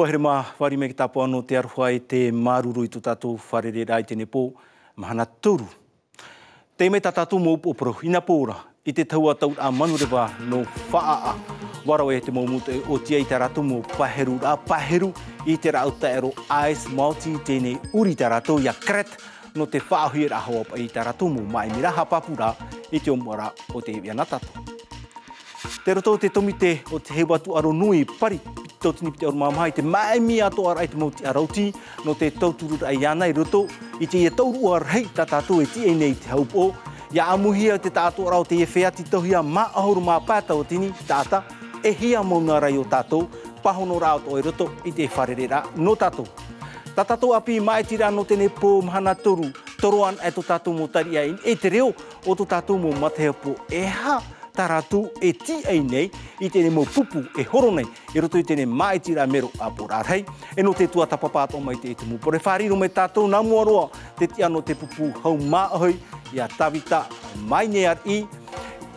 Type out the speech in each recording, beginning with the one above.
ko here mā whare me ki tāpō anō te arhua i te maruru i tu tātou wharere rai tēne pō, mahana tūru. Te me tā tātou mō pōpura, ina pōra, i te tau tau a manurewa no whaaa. Warau e te mōmuta o tia i te rātou mō paheru rā paheru i te rauta ero Ice Multi tēne uri te rātou i Kret no te whaahui e rā hoa pa i te rātou mō mai miraha papura i te omora o te hewiana tātou. Te roto te tomite o te hewatu aro nui pari tautini pite orumama hai te mai mi ato ara i te mauti arauti no te tauturu ai ana i roto i te ia tauru ar hei ta tātou e ti e nei te haupo amuhi amuhia te tātou arau te efea ti tauhia ma ahuru mā pātau tini tāta e hia mauna rai o tātou pahono rā o i roto i te wharerera no tātou Ta tātou api mai tira no tene pō mhana toru, toroan e tō tātou mō tari ai, e te reo o tō tātou mō matea e ha taratu e ti ai nei i tēne mō pupu e horo nei e roto i tēne mai mero a porarhei. E no te tua tapapā tō mai te e tumu pore whāriru me tātou nā mua roa te ti ano te pupu hau mā ahoi i a tavita mai nei ar i.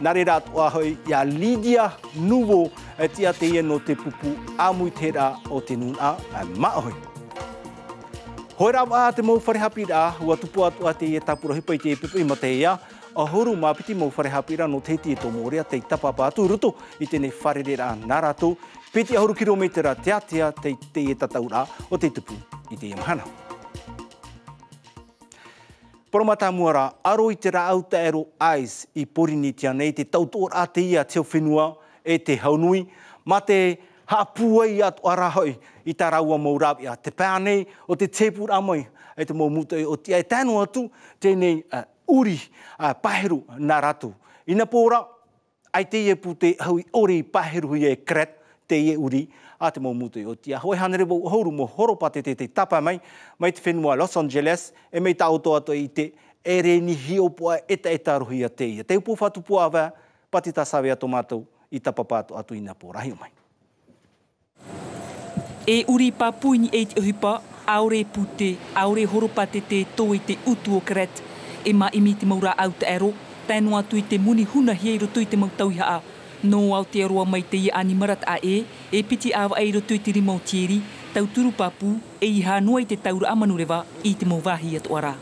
Nā re rā ahoi i a Lidia Nuvo e ti a te ia no te pupu amui te rā o te nuna a e mā ahoi. Hoi rā wā te mō wharehapi rā, ua tupu atua te ia tāpura hipa i te e pepe i mateia, a mapiti mo mō whare hapira no teiti e to moria te tei tapa pātū ruto i tēne whare rā nārato. Piti a horu kilometera te atea tei te e tataura o te tupu i te iamahana. Poromata muara, aro i te rā auta ero ais i porinitia nei te tautor a te ia teo whenua e te haunui. Mā te hapua i atu arahoi i tā raua mourabia. Te pēanei o te tepura mai e te mō mūtai o te ai tēnu atu tēnei uri a paheru nā ratu. Ina pōra, ai te ie pute hau ori paheru i e kret te ie uri a te mou mūtui o tia. Hoi hanere bau hauru mo horopate te te tapa mai, mai te whenua Los Angeles, e mei tā oto ato i te ere ni hi opoa eta eta rohi a te ia. Te upo whatu pua awa, pati tā sawe ato mātou i tapapato atu ina pōra. Hei mai. E uri pā puini eiti ahipa, aure pute, aure horopate te tō i te utu o kret e ma imi te maura au te ero, tae noa tui te muni huna hi eiro tui te mautauiha a. No au te aroa mai te i ani marat a e, e piti awa eiro tui te rimau tieri, tau turu papu e i hanua i te taura amanureva i te mau vahi atu ara.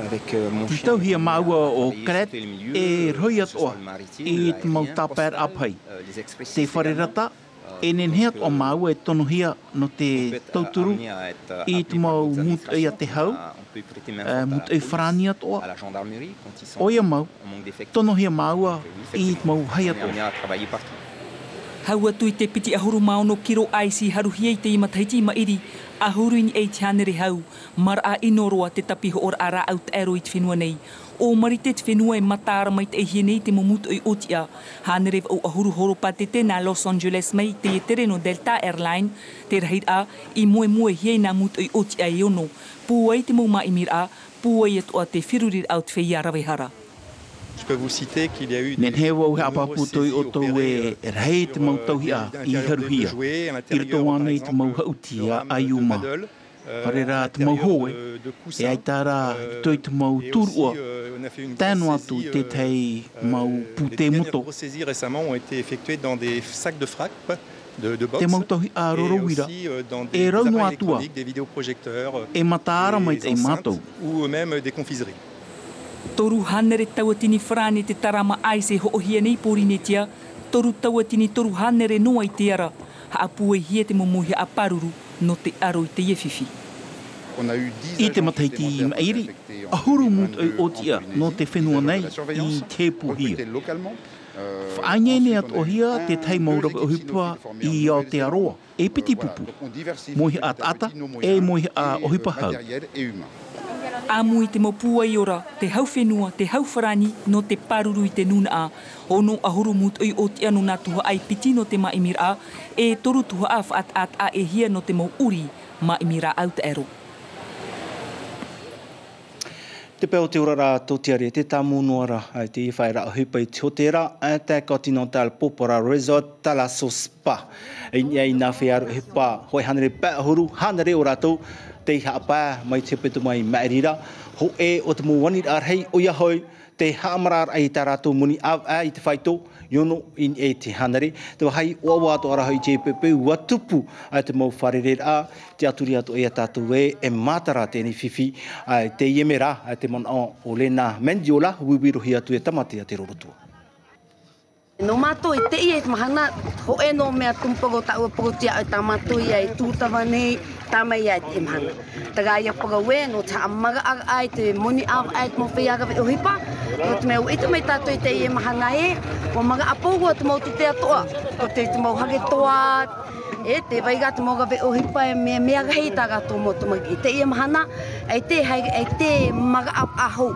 Euh, tui tauhia maua o Kret e roi atua i e te mau tapair apai. Euh, te wharerata e nenhea o māua e tonuhia no te ah, tauturu e i tu mau mut ea te hau, ah, eh, mut ea whrani atoa. Oia mau, tonuhia māua i tu mau hai atoa. Hau atu i te piti ahuru no kiro ai si haruhia i te imataiti ima iri, ahuru ini e tihanere hau, mar a inoroa te tapiho or ara au te aero i te whenua nei, o marite te whenua e matara mai te ehi nei te mamutu i otia. Hanerev au ahuru horo pa te tēnā Los Angeles mai te e tere no Delta Airline, te rahit a i moe moe hiei nā mutu i otia i e ono. Pua te mauma i e mira, pua i atua te whirurir au te whia ravehara. Je peux vous citer qu'il y a eu Men he wo ha pa e rei te mau a euh, i haruhia. Ir to wanei te mau a iuma. Pare euh, rā te mau hoi, euh, e ai tā rā euh, tui te mau tūrua, tēnu atu te tei mau pūtē moto. Te mau tauhi a rorowira, e rau no atua, e mata ara mai te mātou. Toru hanere tauatini e whrāne te tarama ai se hoohia nei pōrinetia, toru tauatini e toru hanere noa i te ara, ha apu e hia te momohia a paruru, no te aro i te iefifi. I te mataiti i maeri, a huru mūt au otia no te whenua nei i te puhia. Whaanyei ne at ohia te tai maurawa o hupua i Aotearoa, e piti pupu, mohi at ata, e mohi a ohipa a mui te mopua i ora, te hauwhenua, te hauwharani, no te paruru i te nuna a. O no a horumut oi o te anu nga tuha ai piti no te maimira a, e toru tuha af at at a e hia no te mouri maimira au te ero. Te peo te urara tō tiare, te tamu noara, ai te iwhaira e a hupa i tōtera, a te katino eh, tāl popora resort, talaso spa. E nia i nga whiaru hupa, hoi hanere pēhuru, hanere o rātou, te ha pa mai te petu mai marira ho e o te muani ar hei o yahoi te hamarar ai tarato muni a ai te faito yono in e te hanare te hai o wa to ara hei te pepe wa tupu ai te mo farere a te aturi ato e tatu e e matara te ni fifi ai te yemera ai te mon o lena mendiola wi wi ro hi atu e tamate a te rorotua No mato i te ie mahana ho e no mea tumpogo ta ua pogotia o tamatu ia i tūtawa nei tama ia i te mahana. Taka ia paka ue no ta amaga aga ai te moni au ai te mawhi aga vei ohipa. Ko te mea ue te mei tātou i te ie mahana e o maga apogua te mautu te atoa. Ko te te mauhage toa, e te vai ga te moga be o hipa e me me aga hei ta ga to mo to magi te ia mahana e te hai e te maga a, a ho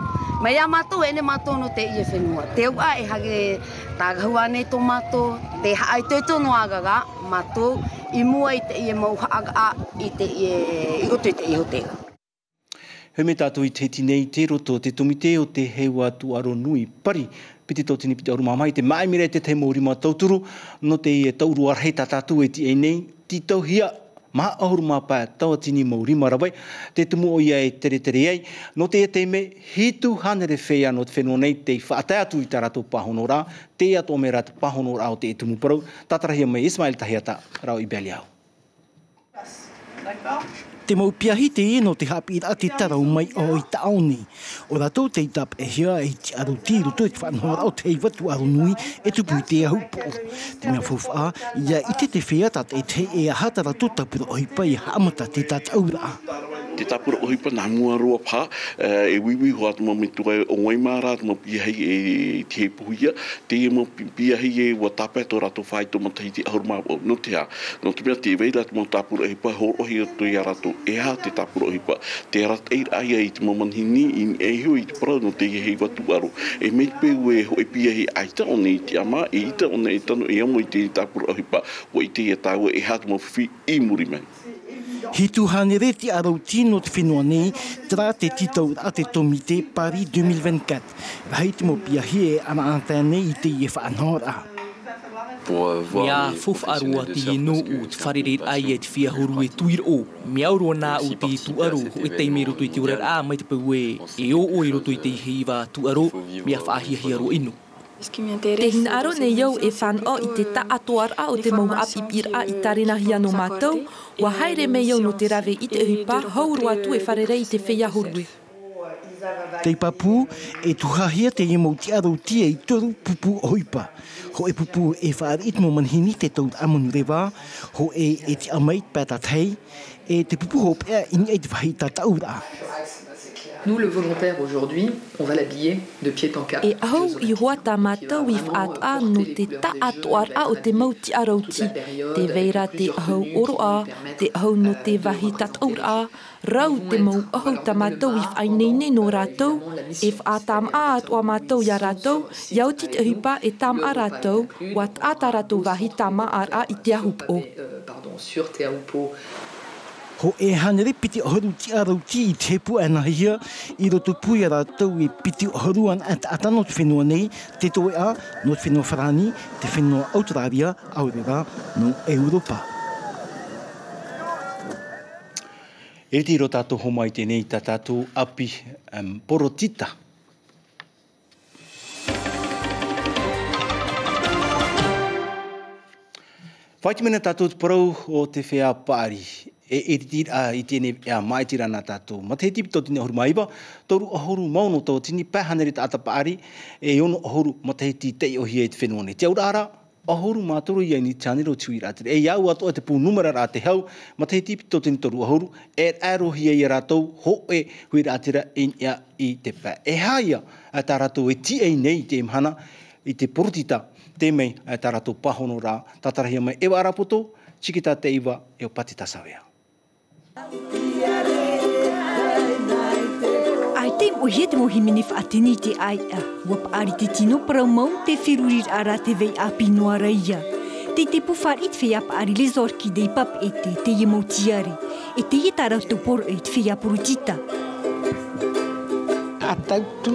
mai a mato e ne mato no te ia whenua te ua e hage ta ga hua ne to mato te ha ai te tono aga ga mato i mua i te ia mau ha aga i te ia i o te ia o te ia He me tātou i teiti nei te roto te tumite o te hewa tu aro nui pari. Piti tō tini piti aro mamai te mai mire te te mōri mā tauturu. No te i e tauru arhei tā tātou e ti e nei. Ti tau hia mā ahuru mā pāia tau atini mōri mā Te tumu o iai e tere tere ei. No te e te me hitu hanere whei no te whenua nei te i whātai atu i tā rato pahono rā. Te i ato me rato pahono rā o te e tumu parau. Tātara hia mai Ismail Tahiata rau i bēliau. Like that te mau piahite e no te hapi i rati tarau mai o i taoni. O rato te i tap e hea e ti aru tiru tu e te whanau rao te i watu aru nui e tupu i te ahupo. Te mea fufa, ia i te te whea tat e te e a hata rato tapiro o hipa pai hamata te tatau raa te tapura ohi pa ngā rua pā, eh, e wiwi hoa tuma me tuka o ngai mā rā tuma pihai e, e te hei te e mo pihai wa e tapa to rato fai tuma tahi te ahurma o no te ha. No te mea te weira tuma tapura ohi pa, hor ohi ato i a rato e ha te tapura ohi pa, te rat eir ai ai tuma manhini in e hio i te pra no te hei watu aro. E me te peu ho e pihai aita o nei te ama, e ita o nei tano e amo i te tapura ohi pa, wa i te e tāua e ha tuma whi i muri mei. He tu hangere te arautino te whenua nei tra te titau a te tomite pari 2024. Rai te mopia he e ana antane i te iefa anhora. Mia fuf arua te i no u te wharirir ai e te fia horu e tuir o. Mia uro nā u te tu aro ho e teime roto i te urar a mai te pau e. E o o i roto i te i heiva tu aro, mia whaahia hi aro inu. Tehin aro ne yau e fan o i te ta atuar a o te mau apipir a i tarina hia no mātou, wa haire me yau no te rave i te hupa, hauru atu e farere i te feia hurui. Te papu e tuhahia te imau te aro tia i e toru pupu oipa. Ho e pupu e whaar itmo manhini te taut amun rewa, ho e e te amait pata thai, e te pupu ho ini e te whahi ta taura. Nous, le volontaire aujourd'hui, on va l'habiller de pied en cap. Et au iroa tamata wif at a no te ta atoar a o te mauti arauti. Te veira te ahou oroa, te ahou no te vahi tat aur a, rau te mau ahou tamata wif ai neine no ratou, if a tam a atoa matou ya ratou, iau tit ahupa tam a ratou, wat a taratou vahi tama ar a Pardon, sur te ho e hanere piti horu ti aru ti i tepu anahia i roto pui ara tau e piti horuan at ata not whenua nei te toe a not whenua Wharani te whenua Australia aurera no Europa. E tiro tātou homai tēnei tā tātou api um, porotita. Whaiti mena tātou o te whea pāri. e e ti a i a mai tira na tato to tine horu iba toru a horu to tini pa haneri ata paari e yon a horu te ti te e te whenua ne te aura ara a tui rati e iau ato te pu numera ra te to tine toru e e a e aro hie i ratou ho e hui rati in ia i te pa e haia a ta ti nei te imhana i te te mei a ta ratou pahono ra tatarahia mai ewa arapoto Chikita te iwa e o pati Ai tem o jeito mo himini fa tini ti ai a wap ari ti tino pra mau te firuri ara te vei a pino araia. Te te pu far it fea pa ari les orki dei pap ete te ye mo tiare. E te ye tara e tu por it fea puru tita. A tau tu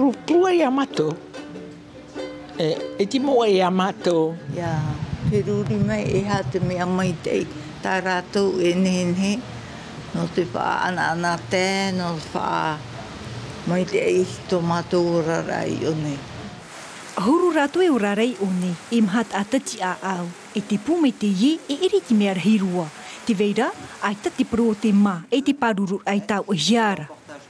rupua i amato. E, e ti moa i amato. Ia, peruri mai e hata me amaitei. te rātou e nehenhe no te pa ana ana te no fa mai te i to matura rai o Huru rato e urarei o im e mhat a tati a au, e te pume te ye e eri ki mea rahi rua. Te veira, ai tati pro te ma, e te paruru ai tau e jara.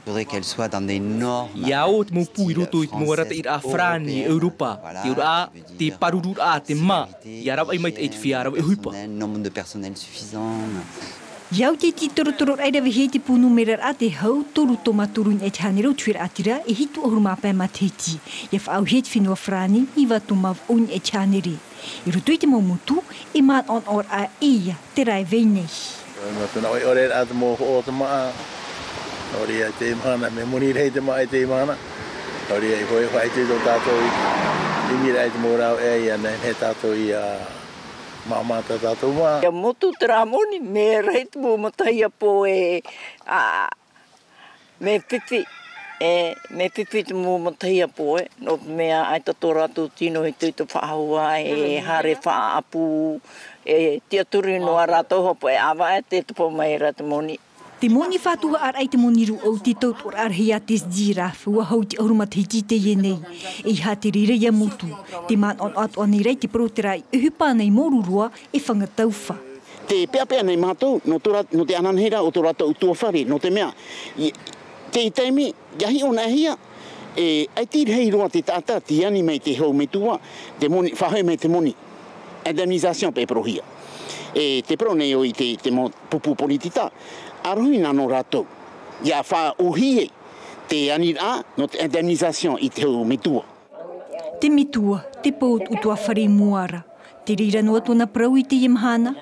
Voudrais qu'elle soit dans des normes. Ya ot mo puiro to it mo rata ir afrani Europa. Ti ora ti parurur a te ma. Ya rab ai mait et fiara e hupa. Un nombre de personnel suffisant. Jau te ti toro toro aira vi hei te pūnu merar a te hau toro to maturun e te hanero tuir atira e hitu ohru mapai ma te ti. Ia wha au hei whenua frani i wa tu mav un e te hanere. I rutu i te momutu e maat on or a e ia te rai vei nei. Ma tuna oi ore a te moho o te maa. Ore a te imana, me muni rei te maa e te imana. Ore a i hoi hoi te tō tātou i. Imi rei te morau e ia nei he tātou i a... Uh mama ma ta ta tu ma ya mo tu tra mo ni me rait mo ma ya po e a me pipi e me pipi tu mo ma ta ya po e no me a ai ta to ra tu ti no tu tu fa hua e ha re fa apu e ti a tu ri no ara to ho po e a va e te po mai rat mo ni Te moni whātua ar ai te moni ru au te tau tōr ar hea te zira, whua hau te auruma te hiti te ienei, e ha te rire ia motu, te man on atu anei rei te protera i uhu pānei morurua e whanga taufa. Te pia pia nei mātou, no, tura, no te ananheira o tō rata utua whare, no te mea, te i taimi, jahi o nei hea, ai tīr hei roa te tātā, te ani mei te hau me tua, te moni, whahe mei te moni, indemnizasyon pe prohia. E, te pro nei o i te, te pupu politita, aroi nā no rātou. Ia fa uhie te anira no te indemnizasyon i te mitua. Te mitua, te pout utua whare muara. Te rira noa tona prau i te imhana,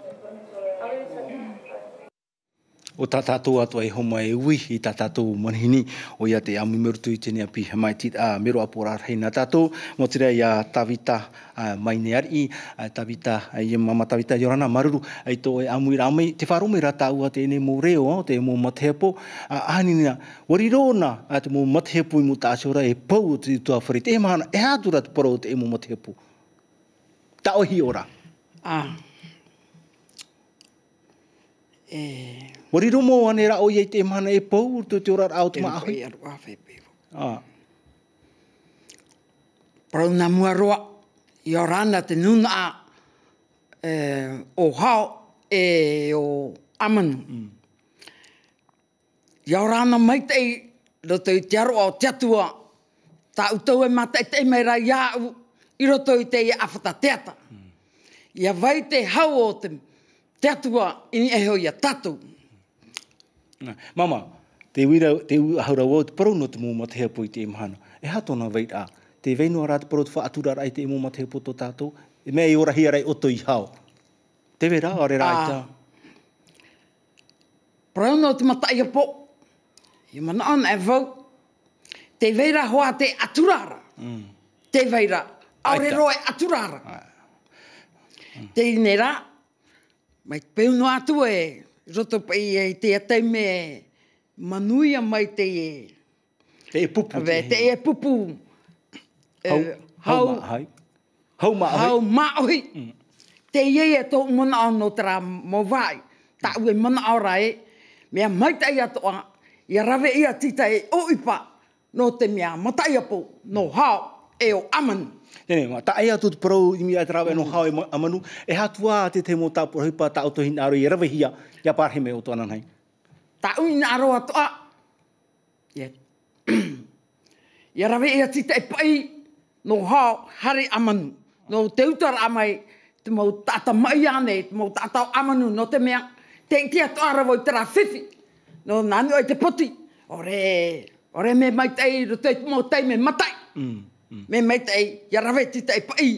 o ta tatou atu ai homo e ui i ta tatou manihini o ia te amu meru tui tene api hamai tit a meru apu rarhei na tatou mo tira ia tavita mai ne ari tavita i mama tavita i orana maruru ai tō e amu ira amai te wharumi ra tau a tene mō reo te mō matehepo ahani nina warirona a te mō matehepo i mō tāsiora e pau o te tua whare te mahana e hātura te parau te mō matehepo tau hi ora a ah. e eh. Wari rumo wane ra o ye te mana e pou tu te ora out ma ahi. Ah. Pro na muaroa yorana te nuna a eh o hao e o aman. Yorana mm. mai te do te tiaro o te tua ta uto e mata e te mai ra ya i roto i te i afata teata. Mm. Ia vai te hau o te teatua i ni eho ia tatu. Mama, te wira te haura wot pro not mo mat he poite im han. E hatona wait a. Te veino rat pro fa atura rai te mo mat he poto tato. E me ora hi rai oto i hao. Te vera ore raita. Pro not mat ai ah. po. I mana an evo. Te vera ho te atura. Te vera ore roe atura. Mm. Te e nera. Mai peu no atue. Mm roto pai e te atai me manuia mai te e. Te e pupu te Te e pupu. Eh, hau maahai. Hau maahai. Hau maahai. Mm. Te e e tō mana anō tera mō vai. Tā mm. ue mana ora e. Mea mai te e atoa. Ia rave ia tita e o ipa. Nō te mea matai apu. Nō hau. hau e o aman. Nene, ma ta ia tutu parau i mi atrawe no hao e amanu, e hatua te te mo ta porahi pa ta auto aro i ravehia, ia parhe me o tuana nai. Ta ui na aro atoa, ia, ia rave ia tita e pai no hao hare amanu, no te utara amai, te mau tata mai ane, te mau tata amanu, no te mea, te iti atoa ravo i tera fifi, no nani o te poti, ore, ore me mai tei, ro te tei me matai. Mm me mai tai ya rave ti tai pai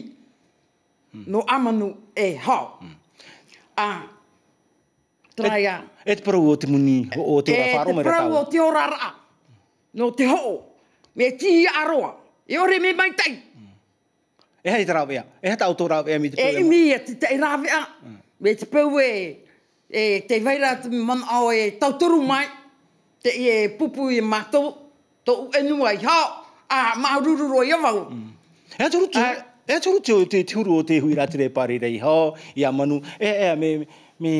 no amanu e ha a traia et pro o te muni o te faro me rata pro o te ora no te ho me ti aroa e ore me mai tai e hai travea e hata auto travea mi te e, e mi e, e, e te travea me te pewe e te vaira te man au e tau mai te e pupu e mato to e nuai hao a ah, maruru roi a vau. Mm. E atu rutu, ah. e atu rutu te tūru o te huira tere pāre rei hao, i a manu, e e me, me,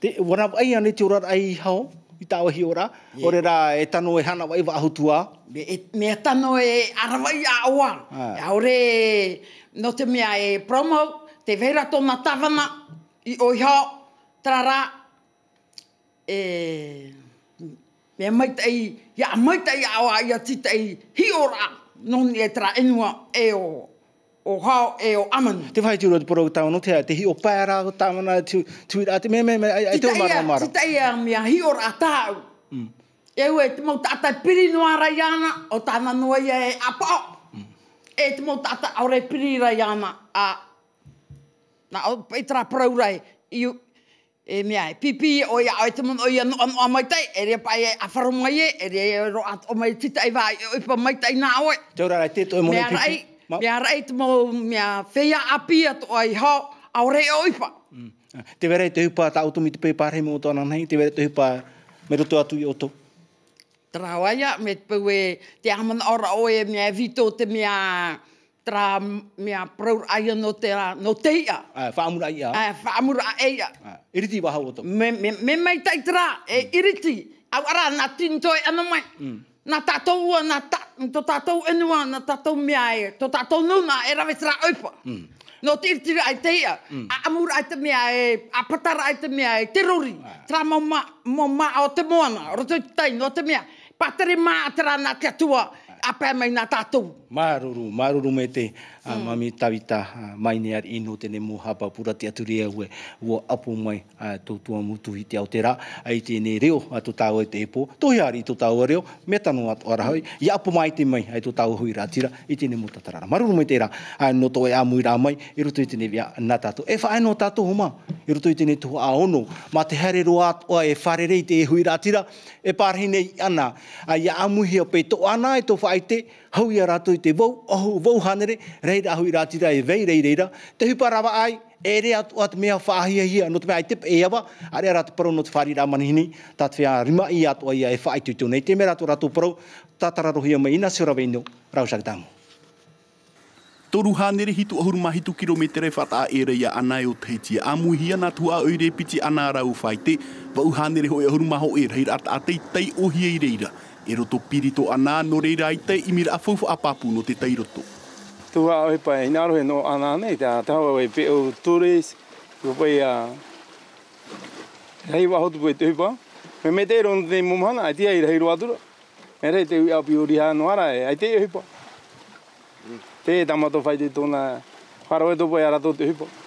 te, wana ai ane te ora ai hao, i tāwa hi ora, yeah. ore rā e tano e hana wai wahutua. Me, e, me e tano e arawai a oa, a ah. e ore, no te mea e promo, te vera tōna tāwana, i oi hao, trara, e pe mai tai ya mai tai awa ya ti tai hi ora non e tra enua e o o hao e o aman te fai tu rod pro tau no te te hi o para tau na tu tu a me me me ai te mara mara ti tai mia hi ora tau mm. e o te mo tata piri no ara yana o tana no ia e apa mm. e te mo tata ore piri ra yana a na o petra pro rai e me ai e pipi o ia ai tamon o ia no an o mai tai ere pa e e, a faro mai e ere ro at o mai tita iva e o pa mai tai na o e te ora te to mo pipi me ai me ai te mo me a feia a to ai ha a ore o ipa mm. te vere te upa ta auto mit pe par he mo to na nei te vere te upa me to atu i oto trawaya me pe we te aman ora o e me vito te me tra mea prau aia no te ra, no te ia. Ae, whaamura ia. Ae, whaamura e ia. Ae, iriti waha o to. Me, me, me mai tai tra, e mm. iriti. Au ara, na tintoe ana mai. Mm. Na tātou ua, na tā, to tātou enua, na tātou mea e, to tātou nuna, e rawe tra oipa. Mm. No te iriti ai te ia, mm. a amura ai te mea e, a patara ai te mea e, te rori. Tra mo ma, mo ma o te moana, roto i te tai, no te mea. Patere maa tra na te atua, a pēmai na tātou. Mm. Maruru, maruru me te mm. uh, mami tawita uh, mai ne ar ino tene mō hapa pura te aturi e ue ua apu mai uh, tō tua mutu i te Aotera ai tēne reo a tō tāua e te epo tohi ari tō tāua reo me tanu atu arahoi i apu mai te mai ai tō tāua hui rā tira i tēne mō tatarara maruru me te rā uh, no tō e amui rā mai i ruto i tēne via nā tātou e whaeno tātou huma i ruto i tēne tuha a ono ma te here roa atua e wharerei te e hui rā tira e pārhinei ana uh, i amuhi o pe tō ana e tō whaite hau ia rātou i te vau, ahu, vau hanere, reira ahu i rātira e vei rei reira, te hiparawa ai, e re atu at mea whaahia hia, no te mea i tip e awa, a re rātou parau no te whari rā manihini, tā te rima i atu ai e whaai tuitu nei, te mea rātou rātou parau, tā tararohia mai ina siura veino, rau sakitāngu. Toru hanere hitu ahuru hitu kilometere whata a e ere ia anai e o teitia, a muhia nā tua oire piti anā rau whaite, vau hanere hoi ahuru maho e reira at atei tei ohia i reira e roto pirito ana no reira i te imira a fufu a papu no te tairoto. Tu a oe pai inaro he no ana nei, te a tau pe o turis, ko pai a rei wahotu pui tui pa. Me me te rono te mumhana, ai tia i rei ruatura. Me rei te ui au pi uriha no ara, e ai te oe pa. Mm. Te tamato fai te tona, wharo e tupo e arato te oe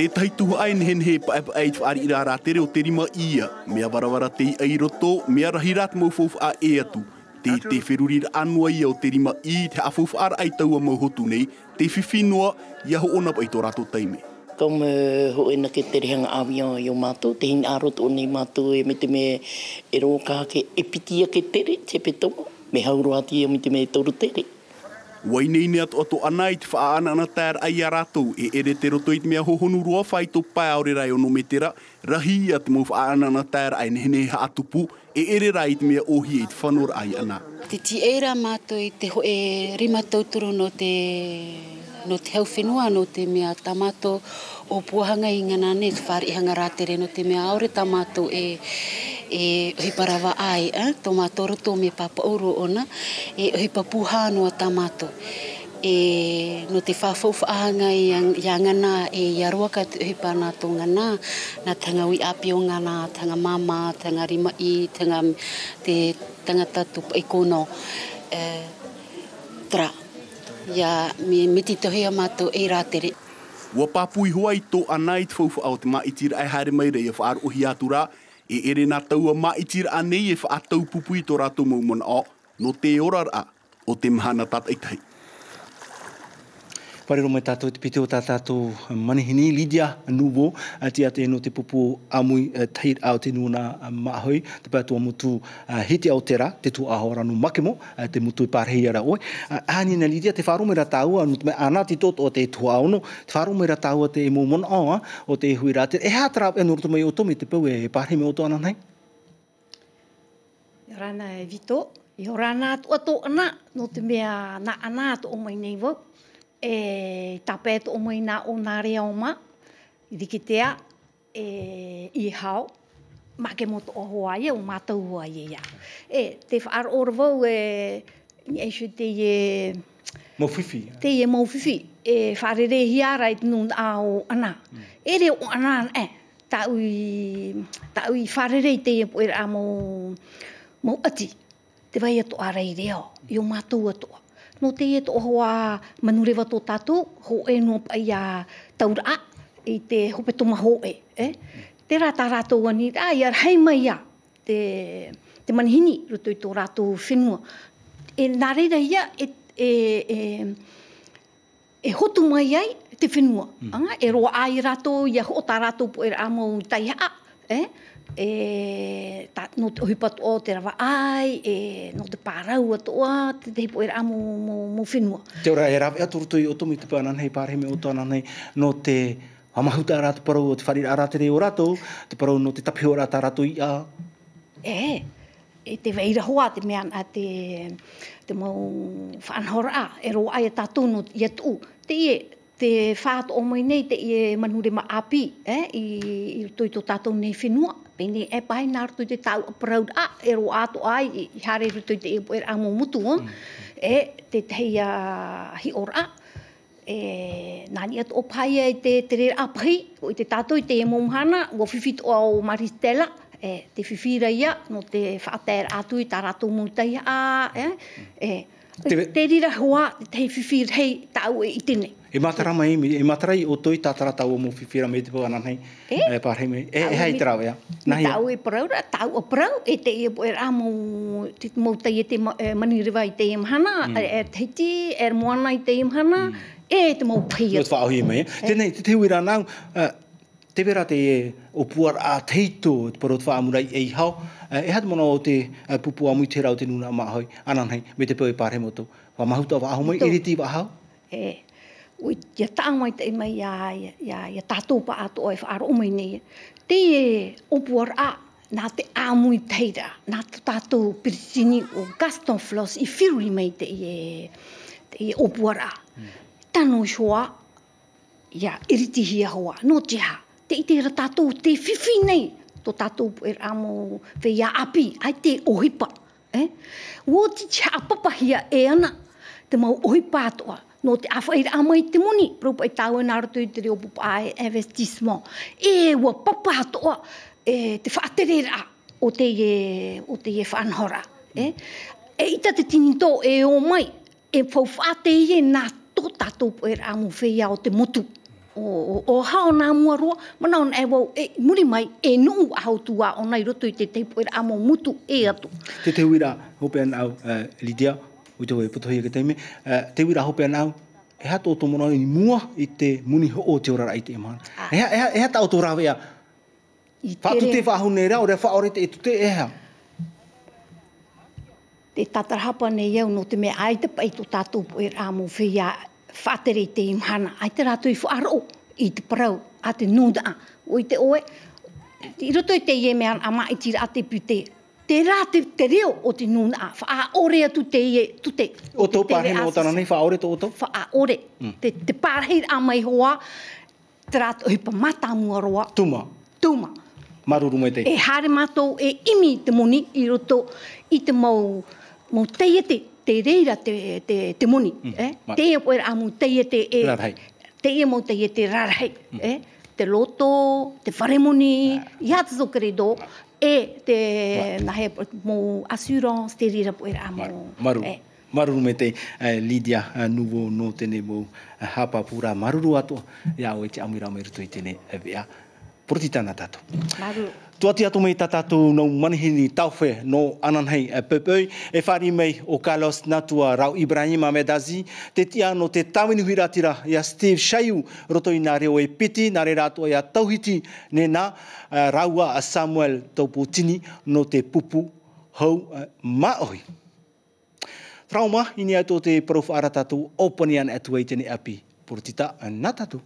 te tai tu ai nen he pa ai ai ari ra te reo te rima ia me avarawara te ai roto mea rahi rat mo fof a e atu te te feruri anua ia o te rima i te afof ar ai tau mo hotu nei te fifinoa ia ho ona pa i to rato taime kau me ho ina ke te rehanga o yo mato te hin arot o nei mato e me te me e ro ka ke epitia ke tere, re te pe me hauro atia e me te me e toru te Waini ni atu atu anai te whaana ana tēr ai a rātou e ere te roto i te mea hohonu rua whai tō pai aore rai o no metera rahi a te mou whaana ana tēr ai nehenei ha atupu e ere rai i te mea ohi e te whanur ai ana. Te ti eira mātoi te ho e rima tauturo no te no te hau whenua no te mea tamato o puahanga i ngana ne te whare i hanga rātere no te mea aore tamato e e hui parawa ai, eh? tō mātoro tō me papa uru ona, e hui papuha noa tā mātō. E, no te whawhau whaanga i ngana e i aruaka hui pāna tō ngana, na tanga ui api o ngana, tanga mama, tanga rima i, tanga te tanga tatu e kono. Eh, tra, ya mi miti tohea mato e ratere Ua pāpui hua i tō anai tfaufa au te itira ai haere mai rei a whaar uhi atu rā, e ere nā taua ma anei e wha atau pupui tō rātou mō o, no te ora a, o te mahana tātai tai. Pare rome tātou te pite tātou eh, manihini, Lidia Nubo, eh, te ate eno te pupu amui eh, tair ao te nuna mahoi, te pātua mutu hiti ao tera, te tu ahora no makemo, te mutu i pārhei ara oi. Ani na Lydia, te whārume ra tāu, anu te ana ti tōt o te tu aono, te whārume ra tāu te emu mon oa, o te hui rā e hā tarap e nortu mai o tomi te pau e pārhei me o tō anai? Rana e vito, i o rana atu ato ana, no te mea na ana atu o mai nei wau e tapet o mai na o na re o ma dikitea e i hau ma ke mot o hoa ye o ma to hoa ye ya e te ar orvo e e shu te ye mo fifi te ye mo fifi e fare e re hi ara it nun a o ana e re o ana e ta u ta u fare re te ye po era mo mo ati te vai to ara ideo yo ma to to no te e to hoa manure tō tātō, ho e no pai a taura a, i te hope maho e. Eh? Te rata rato wani, a i ar hei mai a, te, te manihini roto i tō rato whenua. E nā reira ia, e, e, e, e hotu mai ai te whenua. Mm. Anga, e roa ai rato, ia ho tā rato po e amau tai a, eh? e ta no te hipa to o te rawa ai e no te parau to o te te hipo era mo mo mo finu te ora era ia tur to i o tomi te pana nei pare me o to ana nei no te ha ma huta rat paru o te fari ara te ora to te paru no te tapi ora ta i a e e te veira hoa te mea a te te mo fanhora a e ro ai ta tu no ia tu te e te fat o mai nei te e manure ma api eh i i to i to tatou nei finua pene e pai nar tu te tau proud a e ro ato ai i hare ru te e po e amu mutu o mm. e te te ia hi ora e nani at o e te tere a pai o te tato i te e momhana o fifit o maristela e te fifira ia no te whaatea atu i taratu mutai a e, e te, te rira hua te whiwhir hei tau e e i tine. E matara mai, e matara i o toi tātara tau o mō whiwhira me te pōgana nei. E? Eh, e pārhe mei. E hei te rau, ea. Nahi tau e, e parau ra, tau o parau, e te e poe e rā mō, te mō e te eh, maniriva i te e mhana, mm. e te te, e moana i te e mhana, mm. e te mō E te whaahui mei, e. Eh. Tēnei, te te huira nāu, te vera eh, te o puar a teito te porot wha amurai e hao, eh, e hatu mono o te eh, pupu amui te rau te nuna a mahoi, anan hei, me te pewe pare moto. Wha mahuta wha ahomoi, e riti wha hao? E, ui, ia mai te imai ia, ia, ia tatou pa ato oi wha arumai nei. Te e o puar a, nā te amui teira, nā te tatou pirisini o Gaston Floss i whiruri mei te e, te e o puar a. shoa, hmm. ia, iriti hia hoa, no te te i te ratatou te fifi nei, tō tatou e amo whi a api, ai te ohipa. Eh? Wō ti cha apapahia e ana, te mau ohipa atoa, no te awha i rama i te muni, propa i tāua nāra tui te reo pupa ae investismo. E wā papa atoa e, te whaatere rā o te e, o te e whanhora. Eh? E ita te tinito e o mai, e whauwhate i e nā tō tātou po e rama whea o te mutu o, o, o hao nā mua roa, mana on e wau, e, muri mai, e nuu au tua ona i roto i te te poira e amo mutu e atu. Te te wira hope an au, uh, Lydia, ui te wai e ake teime, uh, te wira hope an au, e hata o tomono i mua i te muni ho o te ora i te emana. Ah. E, e, e hata o tora wea, whatu te whahu nera, o rea fa ore te e tute e hea. Te tatarhapa nei eu no te mea aita pa i tō tātou poira amo whia fatere te imhana, ai te rātui fu aro i te parau, a te nūda a, o i te oe, i roto i te ie mea a ma i tira a te pute, te rā te, te reo o te nūna a, fa a ore atu tu te ie, tu te, o te tere asas. O nei, fa a ore tō oto? Fa a ore, mm. te, te pārheir a mai hoa, te rā te hupa mata mua roa. Tuma? Tuma. Maruru mai te? E hare mātou, e imi te moni i roto, i te mau, mau teie te, te reira te, te, te muni. Mm, mm-hmm. eh? Te e koe amu te e te e. Te e mou te e te rarai. Mm. Mm-hmm. Eh? Te loto, te whare muni, ia te zokerido, e te nahe mo assurance, te reira koe amu. Maru. Maru. Eh? Maru me te uh, eh, Lidia uh, eh, nuvo no tene mo uh, eh, pura maruru atua. Ia o e te amira o meru tui tene uh, vea. Porti tana tatu. Maru tuati atu mei tatatu no manihini ni taufe no ananhei e pepei e whari mei o Carlos Natua Rau Ibrahima Medazi te tia no te tawini huiratira ia Steve Shaiu roto i nga reo e piti nga re rato ia tauhiti ne na uh, e, Raua Samuel Taupo no te pupu hau e, maoi. Trauma, ini atu te prof aratatu opinion atu eiteni api. Purtita natatu. Natatu.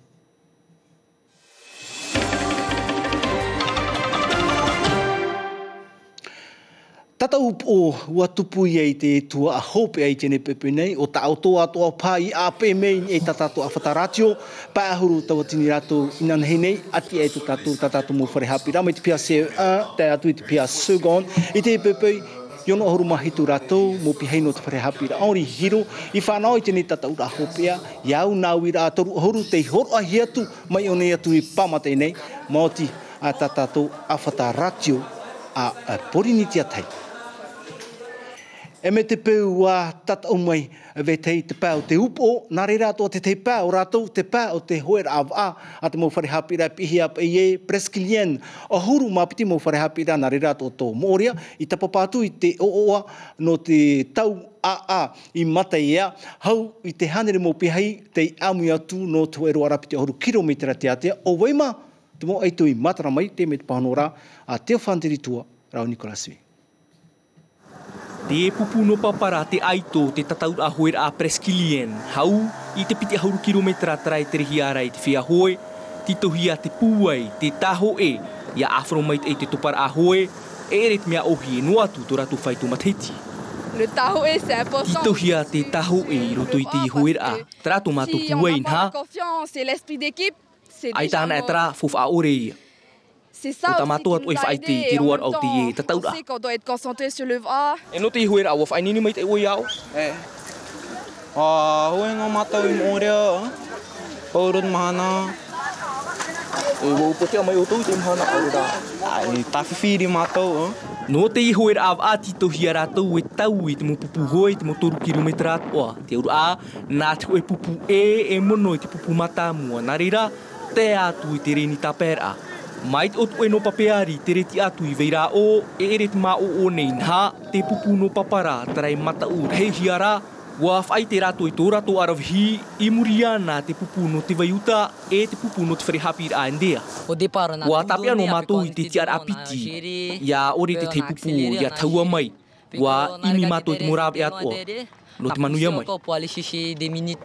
Tata upo ua tupu i te tua a hope ai tene pepe nei, o ta auto a toa pā i a pe mei e tata toa whataratio, pā ahuru tawa tini rato inan he nei, ati ei tata tu tata tu mo whare hapi rama i te pia se a, te atu i te pia sugon, i te pepe, yono ahuru mahitu rato mo piheino te whare hapi rama, ori hiro, i whanau i tene tata ura hopea, iau nau i rātoru ahuru te horo a hiatu, mai one atu i pamate nei, mauti a tata tu a whataratio, a, a porinitia tai e me te pēu a tata umai ve te te pēu te upo, nā re rātou te te pēu, rātou te pēu te hoera e a vā, a te mōwhare hapira pihi a pēie preskilien, o huru mā piti mōwhare hapira nā re rātou tō mōria, i tapa pātu i te ooa no te tau a a i mata ia, hau i te hanere mō pihai te amu atu no tō e roa rapiti o huru kilometra te atea, o weima, tumo aitu i matara mai te metu pahanora, a te whanteritua, Rao Nikolasui. Te e pupu no papara te aito te tataut a hoer a preskilien. Hau, i te piti ahuru kilometra trai te rehi arai te whia hoe, ti tohi a te puai, te taho e, i a afromait e te topar a hoe, e eret mea ohi e noa tu tora tu whaitu matheti. E, se po son. Ti tohi a te taho e i roto i te i hoer a, tra tu mato puai nha. Si Aitana e tra fuf a ore ça o tamatua tu fai ti ti ruar au ti ta tau da ko do et concentré sur le va et no ti au fai ni ni mai te ah, o yao eh ah huen o mata u more o rut mana o e bo po ti mai o tu ti mana da ai ta fi fi di mata o no i huer av a ti to hiara to u tau i te mo pupu hoi te mo toru kilometra o te uru a na te e pupu e e mono te pupu mata mua narira te atu i te rini tapera mai o tu eno papeari te reti atu i veira o e eret ma o o nei nha te pupu papara trai mata ur hei hiara Wa fai te rato i tō rato aravhi i muri te pupu no te vaiuta e te pupu no te wharehapir a endea. Wa tapia no mātou i te tiar apiti i a ore te te pupu i a taua mai. Wa imi mātou i te morab e atua no te manuia mai. Ko poale shishi de minit.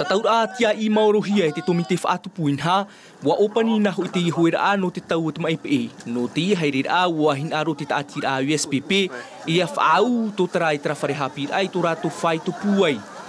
Ta tau a tia i mauro hia e te tomi te whaatupu in ha, wa opani na ho i te ihoera a no te tau o te mai pe. E. No te haere a wa hin aro te taatir a USPP, e a whaau to tara i tra whare hapir ai to rato whai to puai.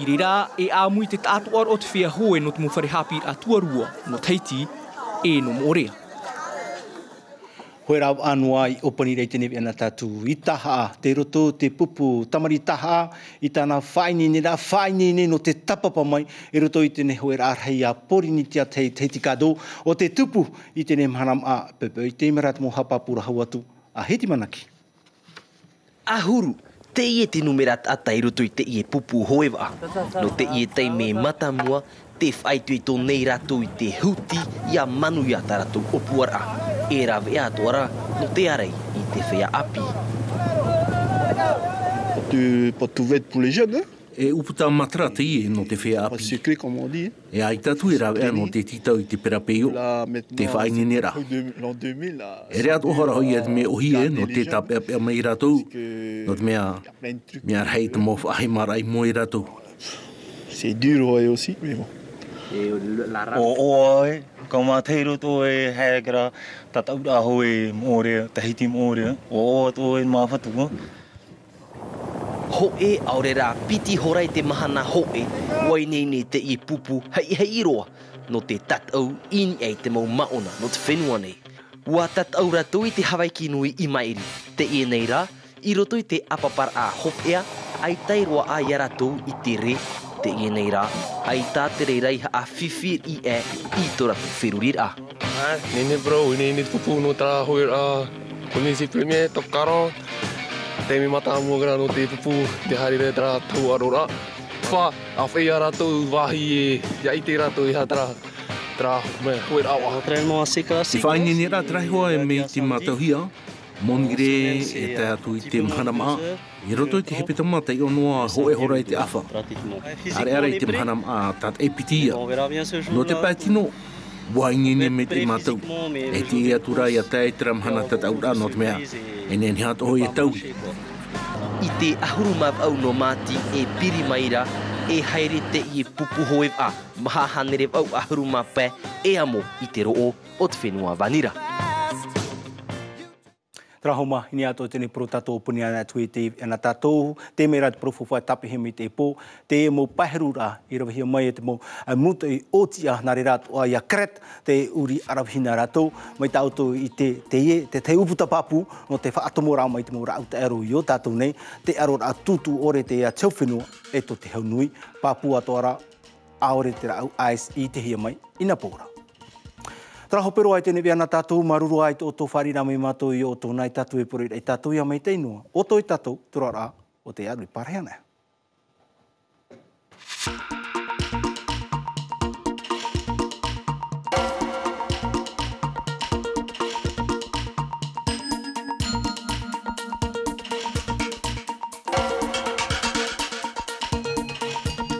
I e a mui te tātu ar o te whea hoe no te mwhare hapi a tuarua no teiti e no morea. Hoi rau anua i opani rei tenebi ana tatu i taha, te roto, te pupu, tamari taha, i tāna whaini ne rā, whaini ne no te tapapa mai, e roto i tene hoi rā rei a pori ni tei teiti kado, o te tupu i tene mhanam a pepe i teimarat mo hapapura hau atu, a heti manaki. Ahuru te ie te numera a tairu i te ie pupu hoewa. No te ie tei me matamua, te whaitu i tō nei rato i te huti i a manu i a taratu opuara. E rave e atuara, no te arei i te whea api. Tu potu vet pou les jeunes, e uputa matra te i no te whea api. E ai tatu e rawe anō te titau i te perapeo, te whaini nera. E reat ohara hoi e me ohi e no te tape api a mei ratou, no te mea, mea rei te mof ahi marai mo i ratou. Se duro hoi osi, mei mo. O oa e, ka mā teiro tō e hea kera, tataura hoi mōrea, tahiti mōrea, o oa tō e mā hoe au rā piti horai te mahana hoe wai nei nei te i pupu hei hei roa no te tatau ini ei te mau maona no te whenua nei. Ua tatau ratu i te hawai ki nui i maeri te i nei rā i roto i te apapara a hopea ai tai roa a iaratou i te re te i nei rā ai tā te rei rai a whiwhir i e i tora te whirurir a. Nene bro, nene tupu no tra hoi rā. Kone premier, tokaro. Kone premier, tokaro te mi mata mo gana no te pupu, te hari re tra tō arora. Whā, a whi a rātou wāhi e, ia i te rātou i hatara. Tra, e me, hoi rā waha. Tre mō a sika a e sika. I whaini rā trahi hoa e me i te mātauhia. Mōngire e te atu i te mahana I roto i te hepe tamu a te i onoa hoi hora i te awha. Are ara i te mahana a tat e pitia. No te pai tino, wāhi me te mātau. E te i atura i a te aitra mahana tāt aura mea e nei hato hoi e tau. I te ahurumab au no māti e piri maira e haere te i e pupu hoi a maha hanerev au ahurumab pē e amo i te roo o te whenua Vanira rahoma ini ato te ni protato opuni ana tui te ana tatou te me profu fai tapi he mi te po te mo paherura i rawa hia mai e te mo a muta i o aia kret te uri arawhina rato mai tauto i te te ie te te uputa papu no te wha atomo rao mai te mo rao te aro i te aro a tutu ore te e a teofino e te haunui papu atora aore te rao ais i te hia ina pōrao. Tara hopero ai tene viana tātou, maruru ai tō tō whārina mai mātou i o tō nai tātou e porira i tātou ia mai teinua. O tō i tātou, tura rā, o te arui parehana.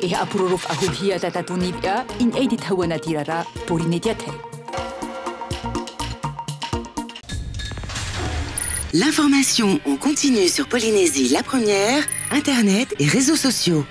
E a pururuf a hubhia tata tunibia in eidit hawa na tirara, porinetia tei. L'information en continue sur Polynésie la première, Internet et réseaux sociaux.